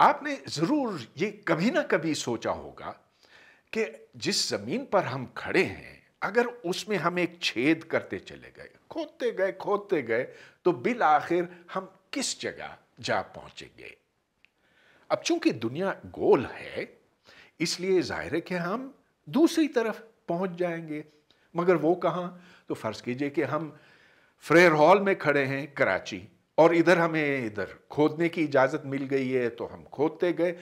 आपने ज़रूर ये कभी ना कभी सोचा होगा कि जिस ज़मीन पर हम खड़े हैं अगर उसमें हम एक छेद करते चले गए खोदते गए खोदते गए तो बिल आखिर हम किस जगह जा पहुंचेंगे अब चूंकि दुनिया गोल है इसलिए जाहिर है कि हम दूसरी तरफ पहुंच जाएंगे मगर वो कहाँ तो फ़र्ज़ कीजिए कि हम फ्रेयर हॉल में खड़े हैं कराची और इधर हमें इधर खोदने की इजाज़त मिल गई है तो हम खोदते गए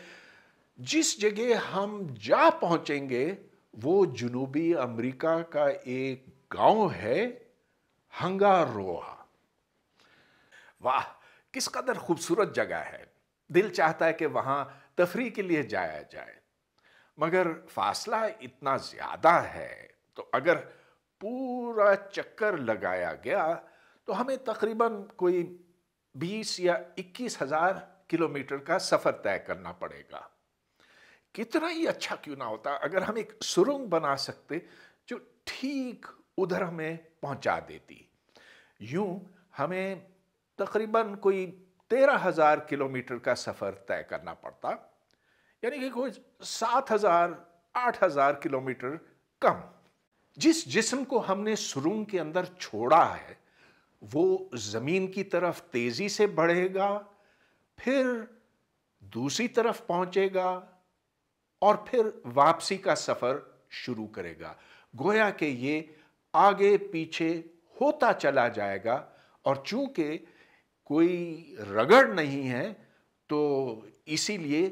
जिस जगह हम जा पहुंचेंगे वो जुनूबी अमेरिका का एक गांव है हंगारोहा वाह किस कदर खूबसूरत जगह है दिल चाहता है कि वहां तफरी के लिए जाया जाए मगर फासला इतना ज़्यादा है तो अगर पूरा चक्कर लगाया गया तो हमें तकरीबन कोई बीस या इक्कीस हजार किलोमीटर का सफर तय करना पड़ेगा कितना ही अच्छा क्यों ना होता अगर हम एक सुरंग बना सकते जो ठीक उधर हमें पहुंचा देती यूं हमें तकरीबन कोई तेरह हजार किलोमीटर का सफ़र तय करना पड़ता यानी कि कोई सात हजार आठ हजार किलोमीटर कम जिस जिस्म को हमने सुरंग के अंदर छोड़ा है वो ज़मीन की तरफ तेज़ी से बढ़ेगा फिर दूसरी तरफ पहुंचेगा और फिर वापसी का सफ़र शुरू करेगा गोया कि ये आगे पीछे होता चला जाएगा और चूंकि कोई रगड़ नहीं है तो इसीलिए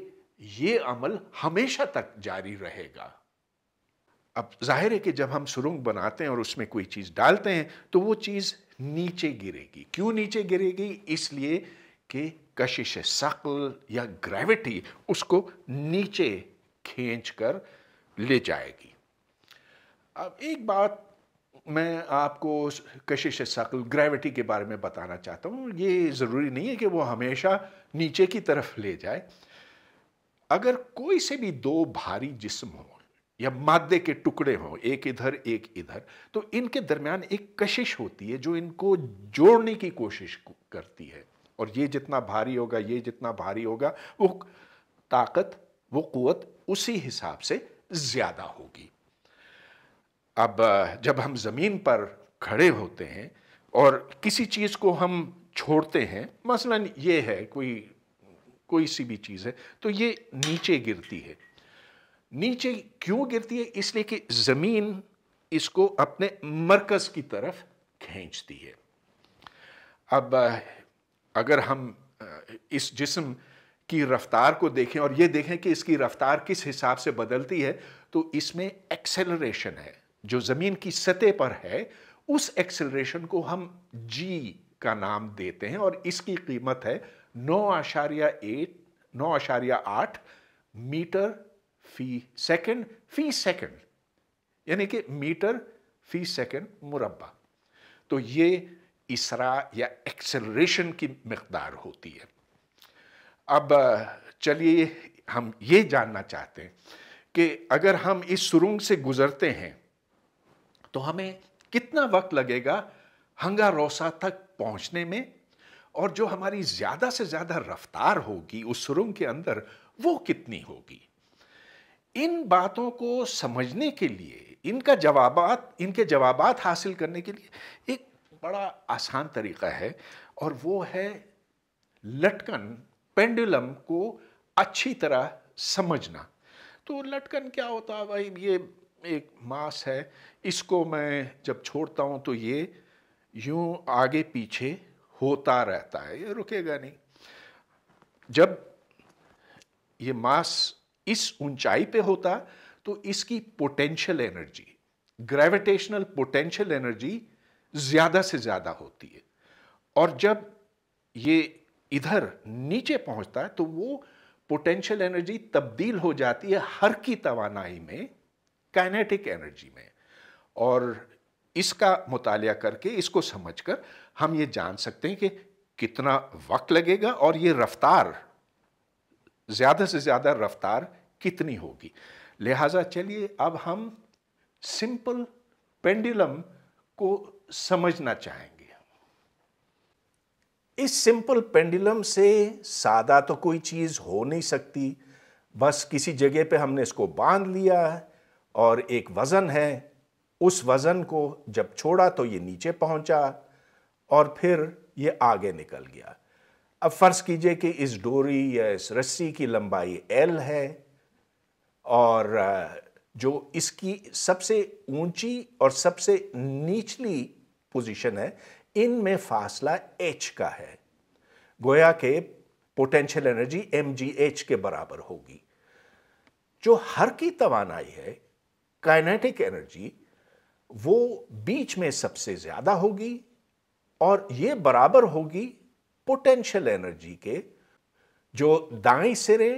ये अमल हमेशा तक जारी रहेगा अब जाहिर है कि जब हम सुरंग बनाते हैं और उसमें कोई चीज़ डालते हैं तो वो चीज़ नीचे गिरेगी क्यों नीचे गिरेगी इसलिए कि कशिश शक्ल या ग्रेविटी उसको नीचे खींच कर ले जाएगी अब एक बात मैं आपको कशिश शक्ल ग्रेविटी के बारे में बताना चाहता हूँ ये ज़रूरी नहीं है कि वो हमेशा नीचे की तरफ ले जाए अगर कोई से भी दो भारी जिस्म हो या मादे के टुकड़े हों एक इधर एक इधर तो इनके दरमियान एक कशिश होती है जो इनको जोड़ने की कोशिश करती है और ये जितना भारी होगा ये जितना भारी होगा वो ताकत वो क़ुत उसी हिसाब से ज़्यादा होगी अब जब हम ज़मीन पर खड़े होते हैं और किसी चीज़ को हम छोड़ते हैं मसलन ये है कोई कोई सी भी चीज़ है तो ये नीचे गिरती है नीचे क्यों गिरती है इसलिए कि ज़मीन इसको अपने मरकज़ की तरफ खींचती है अब अगर हम इस जिस्म की रफ़्तार को देखें और ये देखें कि इसकी रफ़्तार किस हिसाब से बदलती है तो इसमें एक्सेलरेशन है जो ज़मीन की सतह पर है उस एक्सेलरेशन को हम जी का नाम देते हैं और इसकी कीमत है नौ आशारिया एट नौ आशारिया आठ मीटर फी सेकंड फी सेकंड यानी कि मीटर फी सेकंड मुरबा तो ये इसरा या एक्सेलरेशन की मकदार होती है अब चलिए हम ये जानना चाहते हैं कि अगर हम इस सुरंग से गुज़रते हैं तो हमें कितना वक्त लगेगा हंगा रोसा तक पहुंचने में और जो हमारी ज़्यादा से ज़्यादा रफ्तार होगी उस सुरंग के अंदर वो कितनी होगी इन बातों को समझने के लिए इनका जवाबात इनके जवाब हासिल करने के लिए एक बड़ा आसान तरीका है और वो है लटकन पेंडुलम को अच्छी तरह समझना तो लटकन क्या होता है भाई ये एक मास है इसको मैं जब छोड़ता हूँ तो ये यूँ आगे पीछे होता रहता है ये रुकेगा नहीं जब ये मास इस ऊंचाई पे होता तो इसकी potential energy gravitational potential energy ज़्यादा से ज़्यादा होती है और जब ये इधर नीचे पहुंचता है तो वो पोटेंशियल एनर्जी तब्दील हो जाती है हर की तवानाई में काइनेटिक एनर्जी में और इसका मुताल करके इसको समझकर हम ये जान सकते हैं कि कितना वक्त लगेगा और ये रफ्तार ज़्यादा से ज़्यादा रफ्तार कितनी होगी लिहाजा चलिए अब हम सिंपल पेंडुलम को समझना चाहेंगे इस सिंपल पेंडुलम से सादा तो कोई चीज़ हो नहीं सकती बस किसी जगह पे हमने इसको बांध लिया है और एक वज़न है उस वज़न को जब छोड़ा तो ये नीचे पहुंचा और फिर ये आगे निकल गया अब फ़र्ज़ कीजिए कि इस डोरी या इस रस्सी की लंबाई एल है और जो इसकी सबसे ऊंची और सबसे निचली पोजीशन है इनमें फासला एच का है गोया के पोटेंशियल एनर्जी एम के बराबर होगी जो हर की तवानाई है काइनेटिक एनर्जी वो बीच में सबसे ज़्यादा होगी और ये बराबर होगी पोटेंशियल एनर्जी के जो दाएं सिरे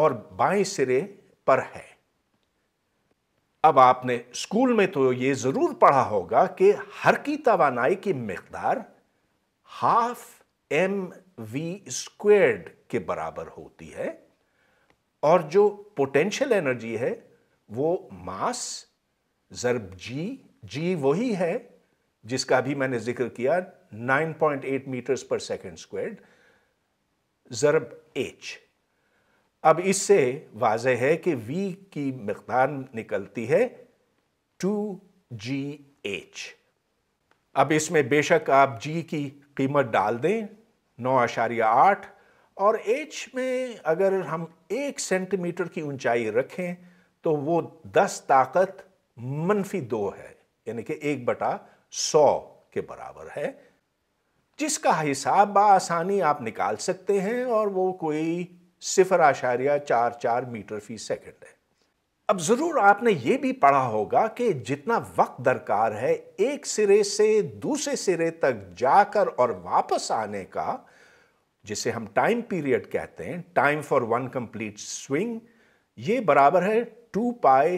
और बाएं सिरे पर है अब आपने स्कूल में तो ये जरूर पढ़ा होगा कि हर की तोानाई की मकदार हाफ एम वी स्क्वेड के बराबर होती है और जो पोटेंशियल एनर्जी है वो मास जरब जी जी वही है जिसका भी मैंने जिक्र किया 9.8 मीटर्स पर सेकंड स्क्वायर्ड ज़रब एच अब इससे वाज है कि v की मकदार निकलती है एच अब इसमें बेशक आप g की कीमत डाल दें नौ आशारिया आठ और h में अगर हम एक सेंटीमीटर की ऊंचाई रखें तो वो दस ताकत मनफी दो है यानी कि एक बटा सौ के बराबर है जिसका हिसाब बसानी आप निकाल सकते हैं और वो कोई सिफर आशारिया चार चार मीटर फी सेकंड है अब ज़रूर आपने ये भी पढ़ा होगा कि जितना वक्त दरकार है एक सिरे से दूसरे सिरे तक जाकर और वापस आने का जिसे हम टाइम पीरियड कहते हैं time for one complete swing ये बराबर है टू पाई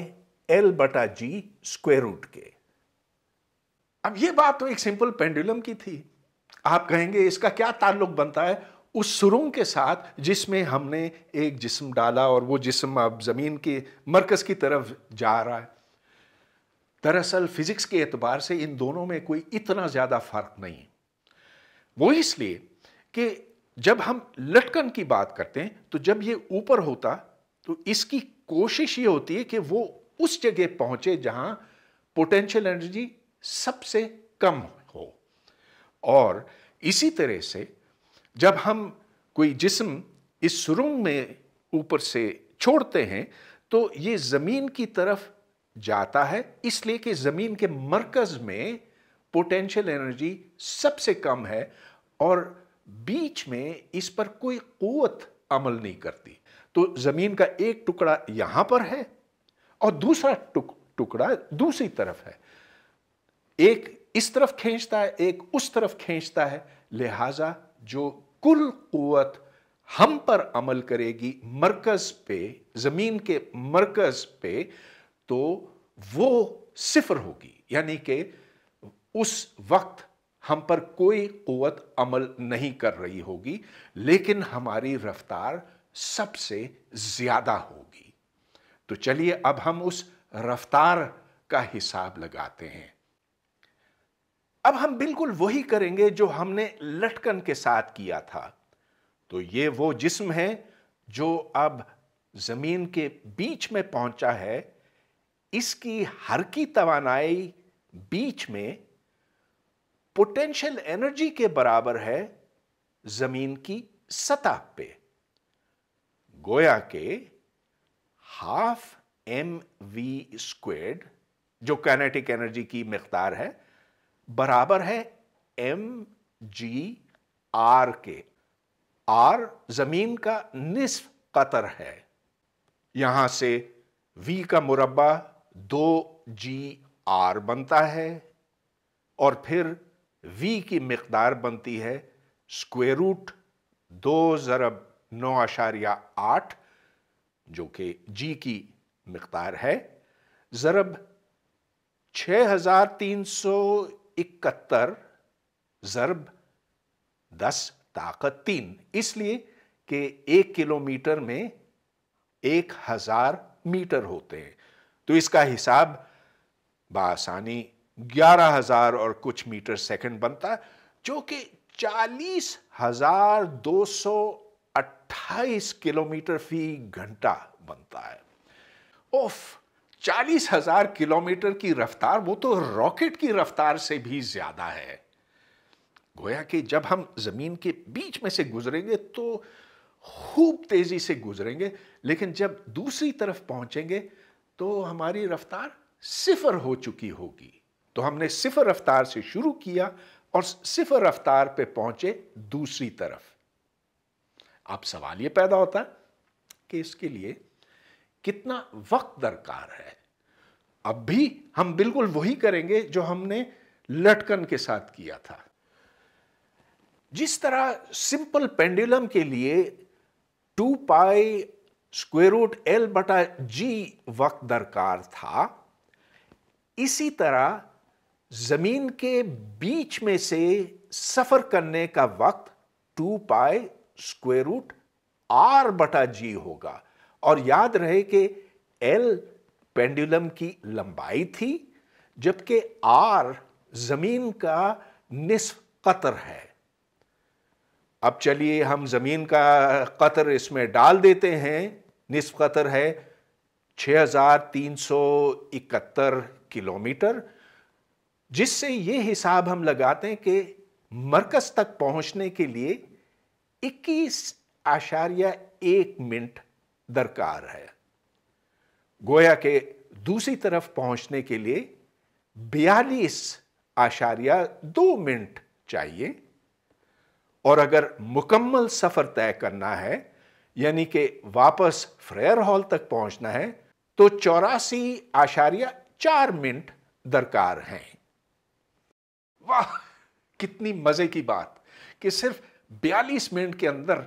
एल बटा जी स्क्वेयर रूट के अब ये बात तो एक सिंपल पेंडुलम की थी आप कहेंगे इसका क्या ताल्लुक बनता है उस सुरंग के साथ जिसमें हमने एक जिस्म डाला और वो जिस्म अब ज़मीन के मरकज़ की तरफ जा रहा है दरअसल फिज़िक्स के एतबार से इन दोनों में कोई इतना ज़्यादा फ़र्क नहीं वो इसलिए कि जब हम लटकन की बात करते हैं तो जब ये ऊपर होता तो इसकी कोशिश ये होती है कि वो उस जगह पहुंचे जहां पोटेंशियल एनर्जी सबसे कम हो और इसी तरह से जब हम कोई जिस्म इस सुरंग में ऊपर से छोड़ते हैं तो ये ज़मीन की तरफ जाता है इसलिए कि ज़मीन के मरकज़ में पोटेंशियल एनर्जी सबसे कम है और बीच में इस पर कोई क़वत अमल नहीं करती तो ज़मीन का एक टुकड़ा यहाँ पर है और दूसरा टुक टुकड़ा दूसरी तरफ है एक इस तरफ खींचता है एक उस तरफ खींचता है लिहाजा जो कुल कुत हम पर अमल करेगी मरकज पे ज़मीन के मरकज पे तो वो सिफर होगी यानी कि उस वक्त हम पर कोई कुत अमल नहीं कर रही होगी लेकिन हमारी रफ्तार सबसे ज़्यादा होगी तो चलिए अब हम उस रफ्तार का हिसाब लगाते हैं अब हम बिल्कुल वही करेंगे जो हमने लटकन के साथ किया था तो ये वो जिस्म है जो अब ज़मीन के बीच में पहुंचा है इसकी हर की तवानाई बीच में पोटेंशियल एनर्जी के बराबर है ज़मीन की सतह पे गोया के हाफ एम वी स्क्वेड जो कैनेटिक एनर्जी की मकदार है बराबर है एम जी आर के आर जमीन का निस्फ कतर है यहां से v का मुरबा दो जी आर बनता है और फिर v की मकदार बनती है स्क्वेयर रूट दो ज़रब नौ आशारिया आठ जो कि जी की मकदार है ज़रब छ हज़ार तीन सौ इकहत्तर ज़रब दस ताकत तीन इसलिए कि एक किलोमीटर में एक हज़ार मीटर होते हैं तो इसका हिसाब बासानी ग्यारह हज़ार और कुछ मीटर सेकंड बनता है जो कि चालीस हज़ार दो सौ अट्ठाईस किलोमीटर फी घंटा बनता है ओफ चालीस हजार किलोमीटर की रफ्तार वो तो रॉकेट की रफ्तार से भी ज्यादा है गोया कि जब हम जमीन के बीच में से गुजरेंगे तो खूब तेजी से गुजरेंगे लेकिन जब दूसरी तरफ पहुंचेंगे तो हमारी रफ्तार सिफर हो चुकी होगी तो हमने सिफर रफ्तार से शुरू किया और सिफर रफ्तार पे पहुंचे दूसरी तरफ अब सवाल यह पैदा होता कि इसके लिए कितना वक्त दरकार है अब भी हम बिल्कुल वही करेंगे जो हमने लटकन के साथ किया था जिस तरह सिंपल पेंडुलम के लिए two pi square root L बटा जी वक्त दरकार था इसी तरह जमीन के बीच में से सफर करने का वक्त two pi square root root R बटा जी होगा और याद रहे कि एल पेंडुलम की लंबाई थी जबकि आर ज़मीन का निस्फ कतर है अब चलिए हम ज़मीन का कतर इसमें डाल देते हैं निस्फ कतर है 6371 किलोमीटर जिससे ये हिसाब हम लगाते हैं कि मरकज़ तक पहुंचने के लिए इक्कीस आशारिया एक मिनट दरकार है गोया के दूसरी तरफ पहुंचने के लिए बयालीस आशारिया दो मिनट चाहिए और अगर मुकम्मल सफ़र तय करना है यानी कि वापस फ्रेयर हॉल तक पहुंचना है तो चौरासी आशारिया चार मिनट दरकार हैं वाह कितनी मज़े की बात कि सिर्फ बयालीस मिनट के अंदर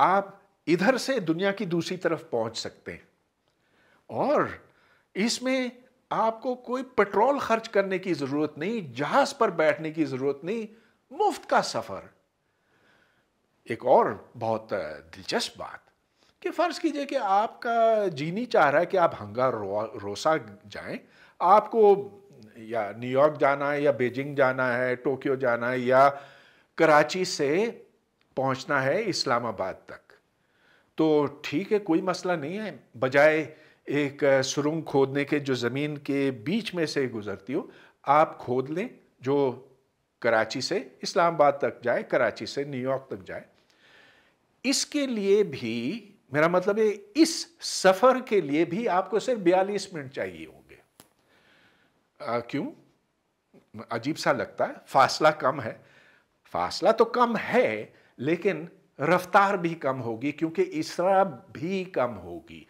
आप इधर से दुनिया की दूसरी तरफ पहुंच सकते हैं और इसमें आपको कोई पेट्रोल खर्च करने की ज़रूरत नहीं जहाज़ पर बैठने की ज़रूरत नहीं मुफ्त का सफ़र एक और बहुत दिलचस्प बात कि फ़र्ज़ कीजिए कि आपका जीनी चाह रहा है कि आप हंगा रो, रोसा जाएं आपको या न्यूयॉर्क जाना है या बीजिंग जाना है टोक्यो जाना है या कराची से पहुंचना है इस्लामाबाद तक तो ठीक है कोई मसला नहीं है बजाय एक सुरंग खोदने के जो ज़मीन के बीच में से गुजरती हो आप खोद लें जो कराची से इस्लामाबाद तक जाए कराची से न्यूयॉर्क तक जाए इसके लिए भी मेरा मतलब है इस सफ़र के लिए भी आपको सिर्फ बयालीस मिनट चाहिए होंगे क्यों अजीब सा लगता है फासला कम है फासला तो कम है लेकिन रफ्तार भी कम होगी क्योंकि इसरा भी कम होगी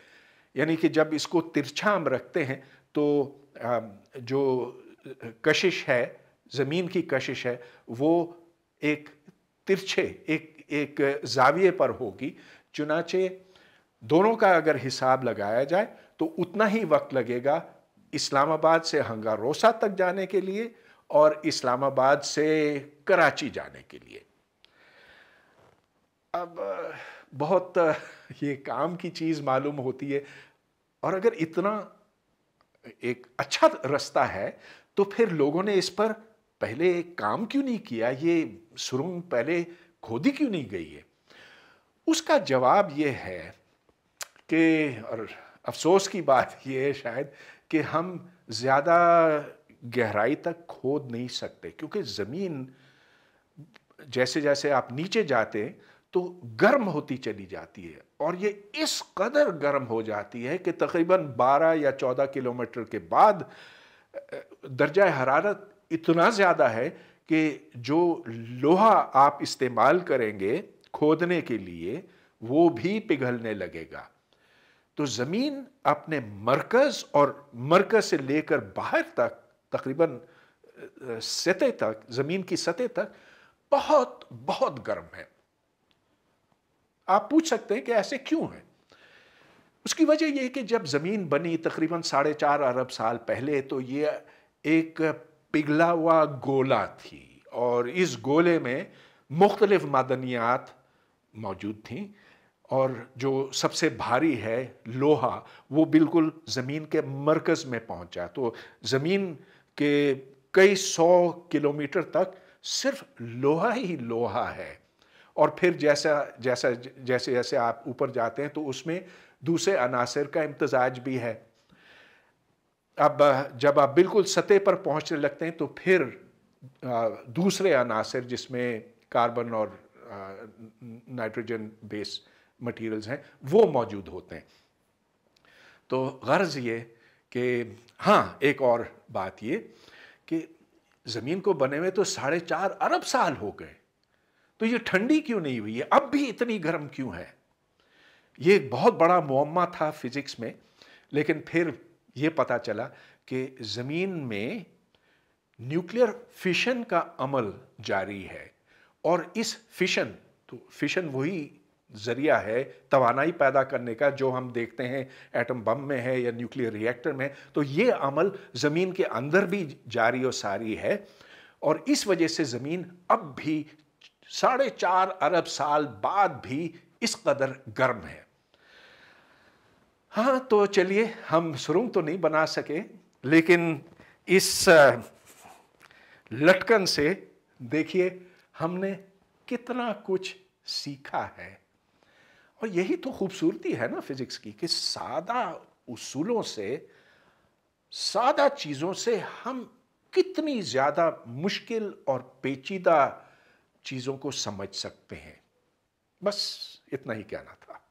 यानी कि जब इसको तिरछा हम रखते हैं तो जो कशिश है ज़मीन की कशिश है वो एक तिरछे एक एक जाविये पर होगी चुनाचे दोनों का अगर हिसाब लगाया जाए तो उतना ही वक्त लगेगा इस्लामाबाद से हंगारोसा तक जाने के लिए और इस्लामाबाद से कराची जाने के लिए अब बहुत ये काम की चीज़ मालूम होती है और अगर इतना एक अच्छा रास्ता है तो फिर लोगों ने इस पर पहले काम क्यों नहीं किया ये सुरंग पहले खोदी क्यों नहीं गई है उसका जवाब ये है कि और अफसोस की बात ये है शायद कि हम ज़्यादा गहराई तक खोद नहीं सकते क्योंकि ज़मीन जैसे जैसे आप नीचे जाते हैं तो गर्म होती चली जाती है और ये इस कदर गर्म हो जाती है कि तकरीबन 12 या 14 किलोमीटर के बाद दर्जा हरारत इतना ज़्यादा है कि जो लोहा आप इस्तेमाल करेंगे खोदने के लिए वो भी पिघलने लगेगा तो ज़मीन अपने मरकज़ और मरकज़ से लेकर बाहर तक तकरीबन सतह तक ज़मीन की सतह तक बहुत बहुत गर्म है आप पूछ सकते हैं कि ऐसे क्यों है उसकी वजह यह कि जब ज़मीन बनी तकरीबन साढ़े चार अरब साल पहले तो ये एक पिघला हुआ गोला थी और इस गोले में मुख्तलिफ मदनियात मौजूद थी और जो सबसे भारी है लोहा वो बिल्कुल ज़मीन के मरकज़ में पहुंचा तो ज़मीन के कई सौ किलोमीटर तक सिर्फ लोहा ही लोहा है और फिर जैसा जैसा जैसे जैसे आप ऊपर जाते हैं तो उसमें दूसरे अनासर का इम्तजाज भी है अब जब आप बिल्कुल सतह पर पहुंचने लगते हैं तो फिर दूसरे अनासर जिसमें कार्बन और नाइट्रोजन बेस मटेरियल्स हैं वो मौजूद होते हैं तो गर्ज़ ये कि हाँ एक और बात ये कि ज़मीन को बने हुए तो साढ़े चार अरब साल हो गए तो ये ठंडी क्यों नहीं हुई है अब भी इतनी गर्म क्यों है ये एक बहुत बड़ा मुम्मा था फिज़िक्स में लेकिन फिर ये पता चला कि ज़मीन में न्यूक्लियर फिशन का अमल जारी है और इस फिशन तो फिशन वही ज़रिया है तोानाई पैदा करने का जो हम देखते हैं एटम बम में है या न्यूक्लियर रिएक्टर में तो ये अमल ज़मीन के अंदर भी जारी और सारी है और इस वजह से ज़मीन अब भी साढ़े चार अरब साल बाद भी इस कदर गर्म है हाँ तो चलिए हम सुरंग तो नहीं बना सके लेकिन इस लटकन से देखिए हमने कितना कुछ सीखा है और यही तो खूबसूरती है ना फिज़िक्स की कि सादा उसूलों से सादा चीज़ों से हम कितनी ज़्यादा मुश्किल और पेचीदा चीज़ों को समझ सकते हैं बस इतना ही कहना था